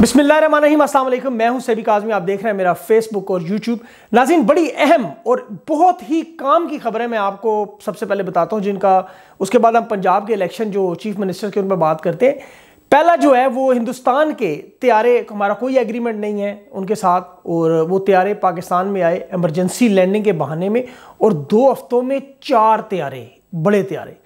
बिस्मिल्ल रही असलम मैं हूं सभी काजमी आप देख रहे हैं मेरा फेसबुक और यूट्यूब नाजीन बड़ी अहम और बहुत ही काम की खबरें मैं आपको सबसे पहले बताता हूं जिनका उसके बाद हम पंजाब के इलेक्शन जो चीफ मिनिस्टर के उन पर बात करते हैं पहला जो है वो हिंदुस्तान के त्यारे हमारा कोई एग्रीमेंट नहीं है उनके साथ और वो त्यारे पाकिस्तान में आए एमरजेंसी लैंडिंग के बहाने में और दो हफ्तों में चार त्यारे बड़े त्यारे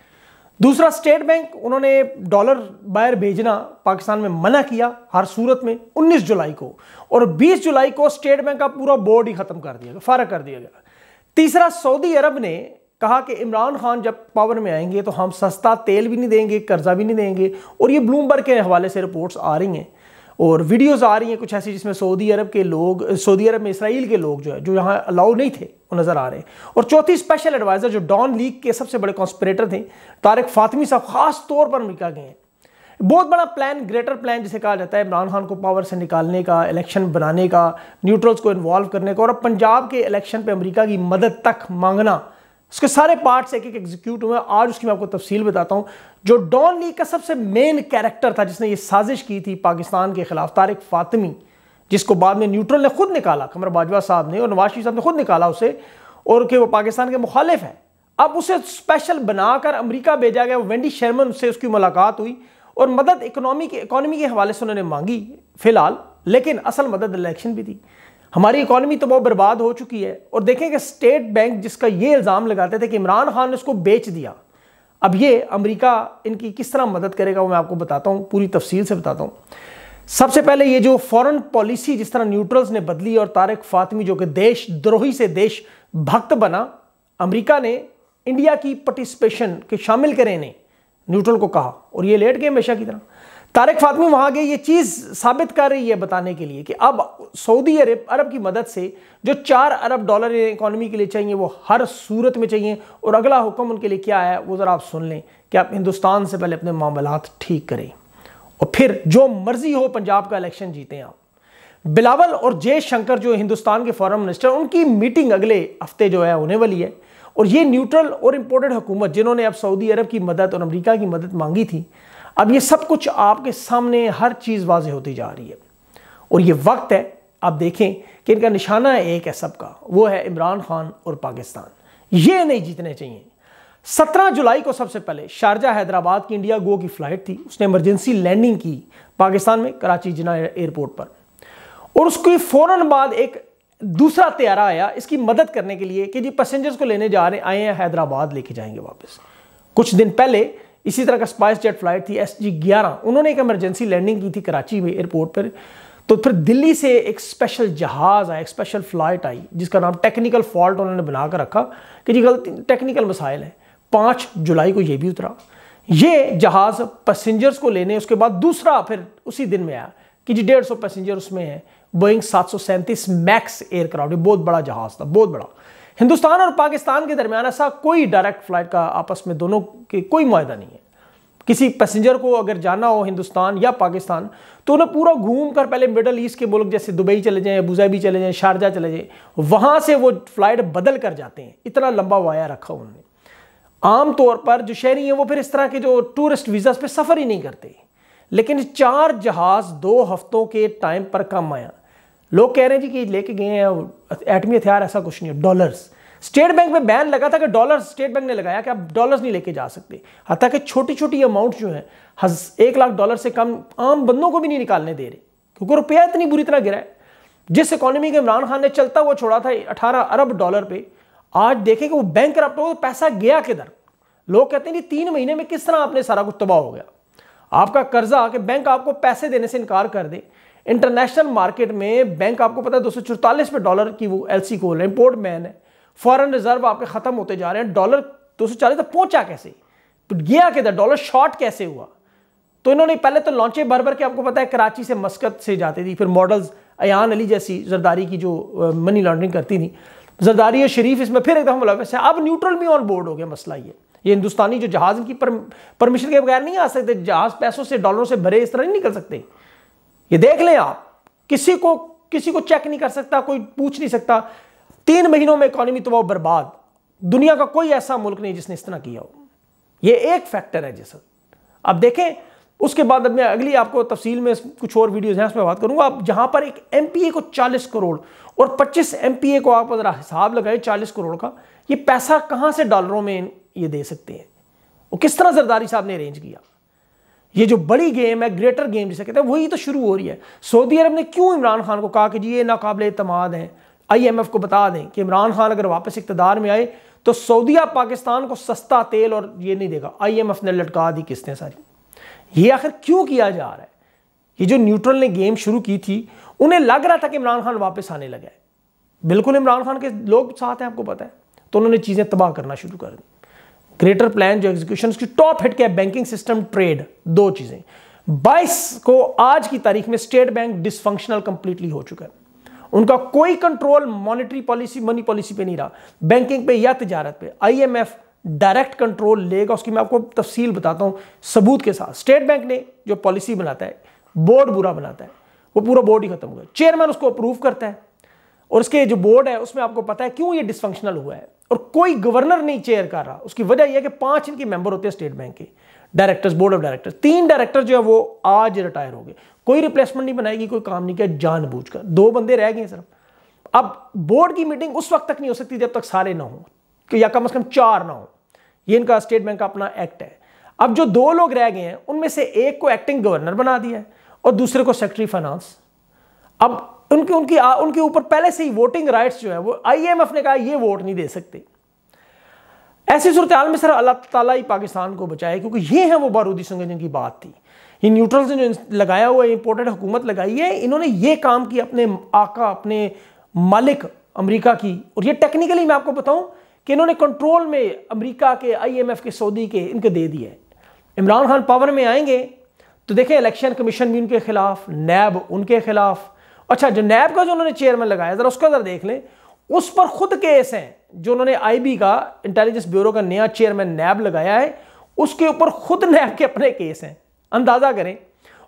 दूसरा स्टेट बैंक उन्होंने डॉलर बायर भेजना पाकिस्तान में मना किया हर सूरत में 19 जुलाई को और 20 जुलाई को स्टेट बैंक का पूरा बोर्ड ही खत्म कर दिया गया फारग कर दिया गया तीसरा सऊदी अरब ने कहा कि इमरान खान जब पावर में आएंगे तो हम सस्ता तेल भी नहीं देंगे कर्जा भी नहीं देंगे और ये ब्लूमबर्ग के हवाले से रिपोर्ट्स आ रही हैं और वीडियोज़ आ रही हैं कुछ ऐसी जिसमें सऊदी अरब के लोग सऊदी अरब में इसराइल के लोग जो है जो यहाँ अलाउ नहीं थे वो नज़र आ रहे हैं और चौथी स्पेशल एडवाइज़र जो डॉन लीग के सबसे बड़े कॉन्स्परेटर थे तारक फातमी साहब ख़ास तौर पर अमरीका गए हैं बहुत बड़ा प्लान ग्रेटर प्लान जिसे कहा जाता है इमरान खान को पावर से निकालने का इलेक्शन बनाने का न्यूट्रल्स को इन्वॉल्व करने का और अब पंजाब के इलेक्शन पे अमेरिका की मदद तक मांगना उसके सारे पार्ट्स एक एक एग्जीक्यूट हुए आज उसकी मैं आपको तफसील बताता हूँ जो डॉन लीग का सबसे मेन कैरेक्टर था जिसने ये साजिश की थी पाकिस्तान के खिलाफ तारिक फातिमी जिसको बाद में न्यूट्रल ने खुद निकाला कमर बाजवा साहब ने और नवाज शरीफ साहब ने खुद निकाला उसे और कि वो पाकिस्तान के मुखालिफ है अब उसे स्पेशल बनाकर अमरीका भेजा गया वेंडी शर्मन से उसकी मुलाकात हुई और मदद इकोनॉमी के इकोनॉमी के हवाले से उन्होंने मांगी फिलहाल लेकिन असल मदद इलेक्शन भी थी हमारी इकोनॉमी तो बहुत बर्बाद हो चुकी है और देखें कि स्टेट बैंक जिसका ये इल्ज़ाम लगाते थे कि इमरान खान ने उसको बेच दिया अब ये अमेरिका इनकी किस तरह मदद करेगा वो मैं आपको बताता हूँ पूरी तफसील से बताता हूँ सबसे पहले ये जो फॉरेन पॉलिसी जिस तरह न्यूट्रल्स ने बदली और तारक फातमी जो कि देश द्रोही से देश भक्त बना अमेरिका ने इंडिया की पार्टिसिपेशन के शामिल करें इन्हें न्यूट्रल को कहा और ये लेट गए हमेशा की तरह तारक फातमी वहां गए ये चीज़ साबित कर रही है बताने के लिए कि अब सऊदी अरब अरब की मदद से जो चार अरब डॉलर इकोनॉमी के लिए चाहिए वो हर सूरत में चाहिए और अगला हुक्म उनके लिए क्या है वो ज़रा आप सुन लें कि आप हिंदुस्तान से पहले अपने मामला ठीक करें और फिर जो मर्जी हो पंजाब का इलेक्शन जीते आप बिलावल और जय शंकर जो हिंदुस्तान के फॉरन मिनिस्टर उनकी मीटिंग अगले हफ्ते जो है होने वाली है और ये न्यूट्रल और इम्पोर्टेड हुकूमत जिन्होंने अब सऊदी अरब की मदद और अमरीका की मदद मांगी थी अब ये सब कुछ आपके सामने हर चीज़ वाज होती जा रही है और ये वक्त है आप देखें कि इनका निशाना एक है सबका वो है इमरान खान और पाकिस्तान ये नहीं जीतने चाहिए सत्रह जुलाई को सबसे पहले शारजा हैदराबाद की इंडिया गो की फ़्लाइट थी उसने इमरजेंसी लैंडिंग की पाकिस्तान में कराची जिना एयरपोर्ट पर और उसके फौरन बाद एक दूसरा त्यारा आया इसकी मदद करने के लिए कि जी पैसेंजर्स को लेने जा रहे आए हैं हैदराबाद लेके जाएंगे वापस कुछ दिन पहले इसी तरह का स्पाइस जेट फ्लाइट थी एस जी ग्यारह उन्होंने एक एमरजेंसी लैंडिंग की थी कराची में एयरपोर्ट पर तो फिर दिल्ली से एक स्पेशल जहाज़ आया एक स्पेशल फ्लाइट आई जिसका नाम टेक्निकल फॉल्ट उन्होंने बनाकर रखा कि जी गलती टेक्निकल मसाइल है पाँच जुलाई को ये भी उतरा ये जहाज़ पैसेंजर्स को लेने उसके बाद दूसरा फिर उसी दिन में आया कि जी डेढ़ सौ पैसेंजर उसमें है बोइंग सात सौ सैंतीस मैक्स एयरक्राफ्ट बहुत बड़ा जहाज़ था बहुत बड़ा हिंदुस्तान और पाकिस्तान के दरमियान ऐसा कोई डायरेक्ट फ्लाइट का आपस में दोनों के कोई माहा नहीं है किसी पैसेंजर को अगर जाना हो हिंदुस्तान या पाकिस्तान तो उन्हें पूरा घूम कर पहले मिडल ईस्ट के मुल्क जैसे दुबई चले जाएं अबूजाबी चले जाएं शारजा चले जाएं वहाँ से वो फ्लाइट बदल कर जाते हैं इतना लंबा वाया रखा उन्होंने तौर पर जो शहरी हैं वो फिर इस तरह के जो टूरिस्ट वीज़ा पर सफ़र ही नहीं करते लेकिन चार जहाज़ दो हफ्तों के टाइम पर कम आया लोग कह रहे हैं जी कि लेके गए हैं एटमी हथियार ऐसा कुछ नहीं है डॉलर्स स्टेट बैंक में बैन लगा था कि डॉलर्स स्टेट बैंक ने लगाया कि आप डॉलर्स नहीं लेके जा सकते हत्या कि छोटी छोटी अमाउंट जो है एक लाख डॉलर से कम आम बंदों को भी नहीं निकालने दे रहे क्योंकि रुपया इतनी बुरी तरह गिरा है जिस इकोनॉमी के इमरान खान ने चलता हुआ छोड़ा था अठारह अरब डॉलर पर आज देखें कि वो बैंक करप्ट हो तो पैसा गया किधर लोग कहते हैं तीन महीने में किस तरह आपने सारा कुछ तबाह हो गया आपका कर्जा कि बैंक आपको पैसे देने से इनकार कर दे इंटरनेशनल मार्केट में बैंक आपको पता है दो पे डॉलर की वो एल खोल रहे हैं इम्पोर्ट मैन है फॉरन रिजर्व आपके खत्म होते जा रहे हैं डॉलर दो सौ तक पहुंचा कैसे तो गया किधर डॉलर शॉर्ट कैसे हुआ तो इन्होंने पहले तो लॉन्चे भर भर के आपको पता है कराची से मस्कत से जाती थी फिर मॉडल्स अयान अली जैसी जरदारी की जो मनी लॉन्ड्रिंग करती थी जरदारी और शरीफ इसमें फिर एकदम मुलवस है अब न्यूट्रल भी ऑन बोर्ड हो गया मसला ये ये हिंदुस्तानी जो जहाज की परमिशन के बगैर नहीं आ सकते जहाज पैसों से डॉलरों से भरे इस तरह नहीं निकल सकते ये देख लें आप किसी को किसी को चेक नहीं कर सकता कोई पूछ नहीं सकता तीन महीनों में इकोनॉमी तो वह बर्बाद दुनिया का कोई ऐसा मुल्क नहीं जिसने इस तरह किया हो यह एक फैक्टर है जैसा अब देखें उसके बाद अब मैं अगली आपको तफसील में कुछ और वीडियोज हैं उसमें बात करूंगा आप जहां पर एक एमपीए को 40 करोड़ और 25 ए को आप ज़रा हिसाब लगाए 40 करोड़ का ये पैसा कहां से डॉलरों में ये दे सकते हैं वो किस तरह जरदारी साहब ने अरेंज किया ये जो बड़ी गेम है ग्रेटर गेम जिसे कहते हैं वही तो शुरू हो रही है सऊदी अरब ने क्यों इमरान खान को कहा कि जी ये नाकबिल अतमाद हैं आईएमएफ को बता दें कि इमरान खान अगर वापस इकतदार में आए तो सऊदीया पाकिस्तान को सस्ता तेल और ये नहीं देगा आईएमएफ ने लटका दी किस्तें सारी ये आखिर क्यों किया जा रहा है ये जो न्यूट्रल ने गेम शुरू की थी उन्हें लग रहा था कि इमरान खान वापस आने लगा है बिल्कुल इमरान खान के लोग साथ हैं आपको पता है तो उन्होंने चीज़ें तबाह करना शुरू कर दी ग्रेटर प्लान जो एग्जीक्यूशन की टॉप हिट क्या है बैंकिंग सिस्टम ट्रेड दो चीजें 22 को आज की तारीख में स्टेट बैंक डिसफंक्शनल कंप्लीटली हो चुका है उनका कोई control monetary policy money policy पे नहीं रहा बैंकिंग पे या तजारत पे आईएमएफ डायरेक्ट कंट्रोल लेगा उसकी मैं आपको तफसील बताता हूं सबूत के साथ स्टेट बैंक ने जो पॉलिसी बनाता है बोर्ड बुरा बनाता है वो पूरा बोर्ड ही खत्म हुआ चेयरमैन उसको अप्रूव करता है और उसके जो बोर्ड है उसमें आपको पता है क्यों ये डिसफंक्शनल हुआ है और कोई गवर्नर नहीं चेयर कर रहा उसकी वजह यह है कि पांच इनके मेंबर होते हैं स्टेट बैंक के डायरेक्टर्स बोर्ड ऑफ डायरेक्टर्स तीन डायरेक्टर जो है वो आज रिटायर हो गए कोई रिप्लेसमेंट नहीं बनाएगी कोई काम नहीं किया जानबूझकर दो बंदे रह गए सर अब बोर्ड की मीटिंग उस वक्त तक नहीं हो सकती जब तक सारे ना हो या कम अज कम चार ना हो ये इनका स्टेट बैंक का अपना एक्ट है अब जो दो लोग रह गए हैं उनमें से एक को एक्टिंग गवर्नर बना दिया है और दूसरे को सेक्रेटरी फाइनेंस अब उनकी उनकी आ, उनके ऊपर पहले से ही वोटिंग राइट्स जो है वो आईएमएफ ने कहा ये वोट नहीं दे सकते ऐसी सूरत में सर अल्लाह ताला ही पाकिस्तान को बचाए क्योंकि ये है वो बारूदी संगठन की बात थी ये न्यूट्रल ने जो लगाया हुआ है इंपोर्टेड हुकूमत लगाई है इन्होंने ये काम किया अपने आका अपने मालिक अमरीका की और ये टेक्निकली मैं आपको बताऊं कि इन्होंने कंट्रोल में अमरीका के आईएमएफ के सऊदी के इनके दे दिए इमरान खान पावर में आएंगे तो देखें इलेक्शन कमीशन भी उनके खिलाफ नैब उनके खिलाफ अच्छा जो नैब का जो उन्होंने चेयरमैन लगाया जरा उसका जरा देख लें उस पर खुद केस हैं जो उन्होंने आईबी का इंटेलिजेंस ब्यूरो का नया चेयरमैन नैब लगाया है उसके ऊपर खुद नैब के अपने केस हैं अंदाज़ा करें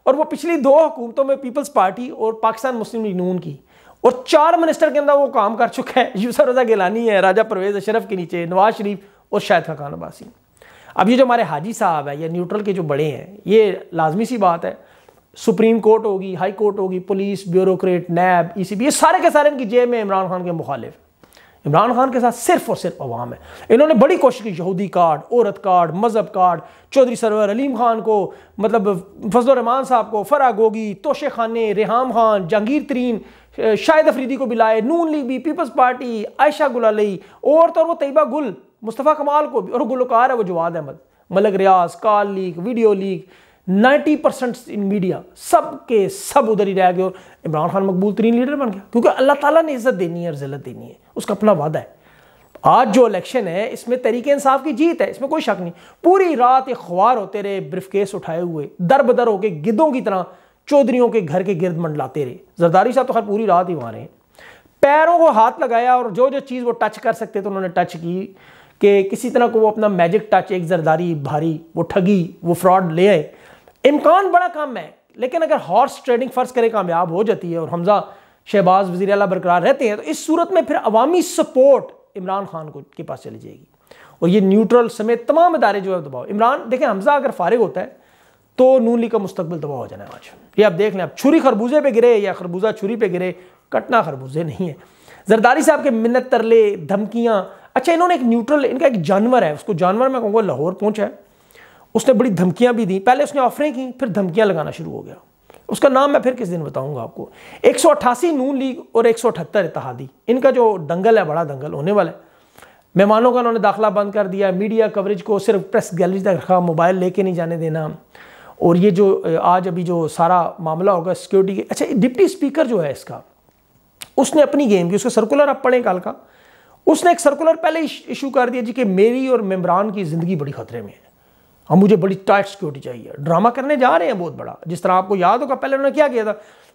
और वो पिछली दो हुकूमतों में पीपल्स पार्टी और पाकिस्तान मुस्लिम लीग नून की और चार मिनिस्टर के अंदर वो काम कर चुका है यूसर रजा गिलानी है राजा परवेज अशरफ के नीचे नवाज शरीफ और शाहिद खान अब्बासी अब ये जो हमारे हाजी साहब है या न्यूट्रल के जो बड़े हैं ये लाजमी सी बात है सुप्रीम कोर्ट होगी हाई कोर्ट होगी पुलिस ब्यूरोक्रेट नैब ईसीबी ये सारे के सारे इनकी जेब में इमरान खान के मुखालिफ इमरान खान के साथ सिर्फ और सिर्फ अवाम है इन्होंने बड़ी कोशिश की यहूदी कार्ड औरत कार्ड मज़हब कार्ड चौधरी सरवर अलीम खान को मतलब फजल रहमान साहब को फरा गोगी तोशे खाने रेहाम खान जहांगीर तरीन शाहिद अफरीदी को भी लाए नून लीग भी पीपल्स पार्टी आयशा गुलाई और तो और वो तयबा गुल मुस्तफ़ा कमाल को भी और गुलकार है वो जवाद अहमद मलक रियाज कार league video league ninety percent इन मीडिया सब के सब उधर ही रह गए और इमरान खान मकबूल तरीन लीडर बन गया क्योंकि अल्लाह ताला ने इज्जत देनी है और जिलत देनी है उसका अपना वादा है आज जो इलेक्शन है इसमें तरीके इंसाफ की जीत है इसमें कोई शक नहीं पूरी रात एक ख्वार होते रहे ब्रिफकेस उठाए हुए दर बदर होके गिद्धों की तरह चौधरीों के घर के गिरद मंडलाते रहे जरदारी साहब तो खैर पूरी रात ही वहाँ रहे पैरों को हाथ लगाया और जो जो चीज़ वो टच कर सकते थे उन्होंने टच की कि किसी तरह को वो अपना मैजिक टच एक जरदारी भारी वो ठगी वो फ्रॉड ले आए इम्कान बड़ा काम है लेकिन अगर हॉर्स ट्रेडिंग फर्ज करें कामयाब हो जाती है और हमजा शहबाज वजी अला बरकरार रहते हैं तो इस सूरत में फिर अवामी सपोर्ट इमरान खान को के पास चली जाएगी और ये न्यूट्रल समेत तमाम इदारे जो है दबाव इमरान देखें हमजा अगर फारिग होता है तो नून ली का मुस्तबिल दबाव हो जाना है आज ये आप देख लें आप छुरी खरबूजे पे गिरे या खरबूजा छुरी पे गिरे कटना खरबूजे नहीं है जरदारी साहब के मिन्नत तरले धमकियाँ अच्छा इन्होंने एक न्यूट्रल इनका एक जानवर है उसको जानवर मैं कहूँगा लाहौर पहुँचा है उसने बड़ी धमकियाँ भी दी पहले उसने ऑफरें की फिर धमकियाँ लगाना शुरू हो गया उसका नाम मैं फिर किस दिन बताऊंगा आपको एक नून लीग और एक सौ इतिहादी इनका जो दंगल है बड़ा दंगल होने वाला है मेहमानों का उन्होंने दाखिला बंद कर दिया मीडिया कवरेज को सिर्फ प्रेस गैलरी तक रखा मोबाइल लेके नहीं जाने देना और ये जो आज अभी जो सारा मामला होगा सिक्योरिटी अच्छा डिप्टी स्पीकर जो है इसका उसने अपनी गेम की उसका सर्कुलर आप पढ़ें कल का उसने एक सर्कुलर पहले इशू कर दिया जी कि मेरी और मेम्बरान की ज़िंदगी बड़ी खतरे में है और मुझे बड़ी टाइट सिक्योरिटी चाहिए ड्रामा करने जा रहे हैं बहुत बड़ा जिस तरह आपको याद होगा पहले उन्होंने क्या किया था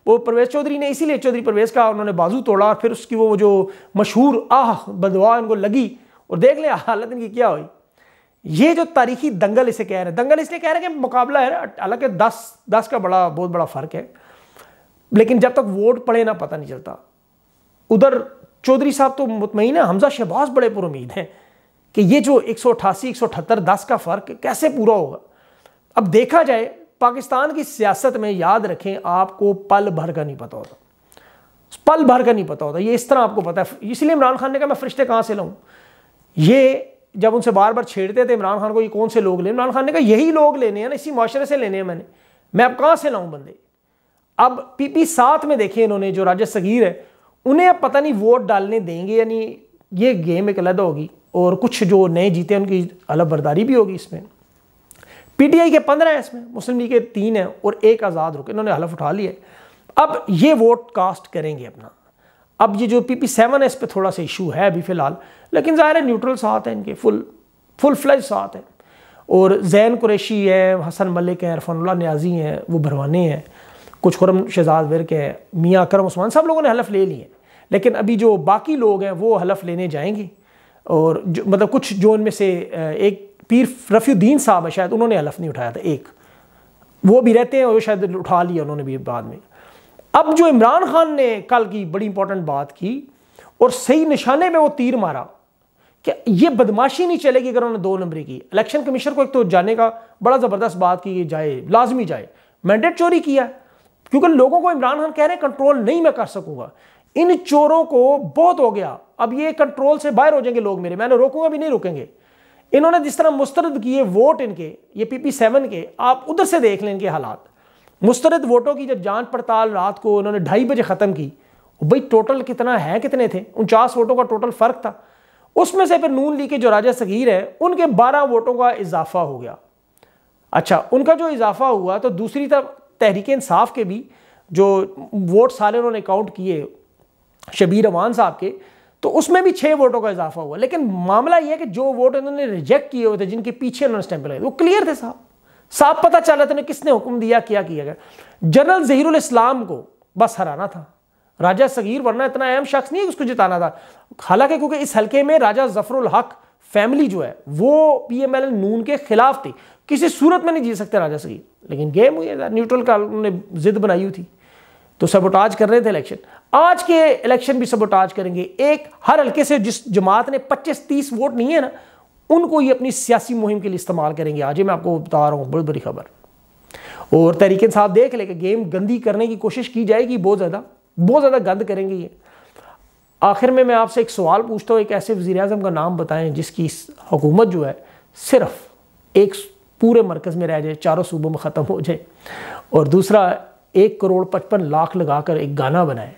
वो प्रवेश चौधरी ने इसीलिए चौधरी प्रवेश का उन्होंने बाजू तोड़ा और फिर उसकी वो जो मशहूर आह बदवा उनको लगी और देख लें हालत इनकी क्या हुई ये जो तारीखी दंगल इसे कह रहे हैं दंगल इसलिए कह रहे हैं कि मुकाबला है हालांकि दस दस का बड़ा बहुत बड़ा फ़र्क है लेकिन जब तक वोट पड़े ना पता नहीं चलता उधर चौधरी साहब तो मुतमिन है हमजा शहबाज बड़े पुरुद हैं कि ये जो एक सौ अठासी एक सौ अठहत्तर दस का फ़र्क कैसे पूरा होगा अब देखा जाए पाकिस्तान की सियासत में याद रखें आपको पल भर का नहीं पता होता पल भर का नहीं पता होता ये इस तरह आपको पता है इसलिए इमरान खान ने कहा मैं फरिश्ते कहाँ से लाऊँ ये जब उनसे बार बार छेड़ते थे इमरान खान को ये कौन से लोग ले इमरान खान ने कहा यही लोग लेने हैं ना इसी माशरे से लेने हैं मैंने मैं अब कहाँ से लाऊँ बंदे अब पी पी सात में देखे इन्होंने जो राजा सगीर है उन्हें अब पता नहीं वोट डालने देंगे यानी ये गेम एक अलग होगी और कुछ जो नए जीते हैं उनकी अलग बर्दारी भी होगी इसमें पीटीआई के पंद्रह हैं इसमें मुस्लिम लीग के तीन हैं और एक आज़ाद रुके इन्होंने हलफ उठा लिए अब ये वोट कास्ट करेंगे अपना अब ये जो पी पी सेवन है इस पर थोड़ा सा इशू है अभी फ़िलहाल लेकिन ज़ाहिर है न्यूट्रल साथ हैं इनके फुल फुल फ्लैज साथ हैं और जैन कुरैशी है हसन मलिक हैं इरफानुल्ला न्याजी हैं वो भरवाने हैं कुछ खुरम शहजाद वर के हैं मियाँ करम उस्मान सब लोगों ने हलफ ले लिए लेकिन अभी जो बाकी लोग हैं वो हलफ लेने जाएंगे और जो, मतलब कुछ जो उनमें से एक पीर रफ़ीद्दीन साहब है शायद उन्होंने हलफ नहीं उठाया था एक वो भी रहते हैं और शायद उठा लिया उन्होंने भी बाद में अब जो इमरान खान ने कल की बड़ी इंपॉर्टेंट बात की और सही निशाने में वो तीर मारा कि ये बदमाशी नहीं चलेगी अगर उन्होंने दो नंबरी की इलेक्शन कमीशन को एक तो जाने का बड़ा ज़बरदस्त बात की जाए लाजमी जाए मैंडेट चोरी किया क्योंकि लोगों को इमरान खान कह रहे हैं कंट्रोल नहीं मैं कर सकूंगा इन चोरों को बहुत हो गया अब ये कंट्रोल से बाहर हो जाएंगे लोग मेरे मैंने रोकूंगा भी नहीं रुकेंगे इन्होंने जिस तरह मुस्तरद किए वोट इनके ये पीपी सेवन के आप उधर से देख लें इनके हालात मुस्तरद वोटों की जब जांच पड़ताल रात को उन्होंने ढाई बजे ख़त्म की भाई टोटल कितना है कितने थे उनचास वोटों का टोटल फ़र्क था उसमें से फिर नून ली के जो राजा सगीर है उनके बारह वोटों का इजाफा हो गया अच्छा उनका जो इजाफा हुआ तो दूसरी तरफ तहरीक इंसाफ के भी जो वोट सारे उन्होंने काउंट किए शबीर अमान साहब के तो उसमें भी छः वोटों का इजाफा हुआ लेकिन मामला यह है कि जो वोट इन्होंने रिजेक्ट किए हुए थे जिनके पीछे उन्होंने स्टैंप लगाए वो क्लियर थे साहब साफ पता चल रहा था किसने हुक्म दिया क्या किया गया जनरल जहीरुल इस्लाम को बस हराना था राजा सगीर वरना इतना अहम शख्स नहीं है उसको जिताना था हालांकि क्योंकि इस हल्के में राजा जफरुल हक फैमिली जो है वो P M L N Noon के खिलाफ थी किसी सूरत में नहीं जीत सकते राजा सगीर लेकिन गेम हुई न्यूट्रल का उन्होंने जिद बनाई हुई थी तो सबोटाज कर रहे थे इलेक्शन आज के इलेक्शन भी सबोटाज करेंगे एक हर हल्के से जिस जमात ने 25-30 वोट नहीं है ना उनको ये अपनी सियासी मुहिम के लिए इस्तेमाल करेंगे आज ही मैं आपको बता रहा हूँ बड़ी बड़ी खबर और तहरीकन साहब देख ले गेम गंदी करने की कोशिश की जाएगी बहुत ज़्यादा बहुत ज़्यादा गंद करेंगे ये आखिर में मैं आपसे एक सवाल पूछता हूँ एक ऐसे वजी अजम का नाम बताएं जिसकी हुकूमत जो है सिर्फ एक पूरे मरकज़ में रह जाए चारों सूबों में ख़त्म हो जाए और दूसरा एक करोड़ पचपन लाख लगाकर एक गाना बनाए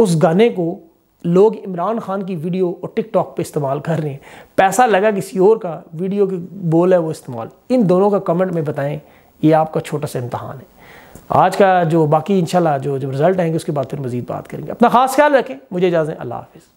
उस गाने को लोग इमरान खान की वीडियो और टिकटॉक पे इस्तेमाल कर रहे हैं पैसा लगा किसी और का वीडियो की बोल है वो इस्तेमाल इन दोनों का कमेंट में बताएं ये आपका छोटा सा इम्तहान है आज का जो बाकी इंशाल्लाह जो जब रिज़ल्ट आएंगे उसके बाद फिर मज़ीद बात करेंगे अपना खास ख्याल रखें मुझे इजाज़ें अल्लाह हाफिज़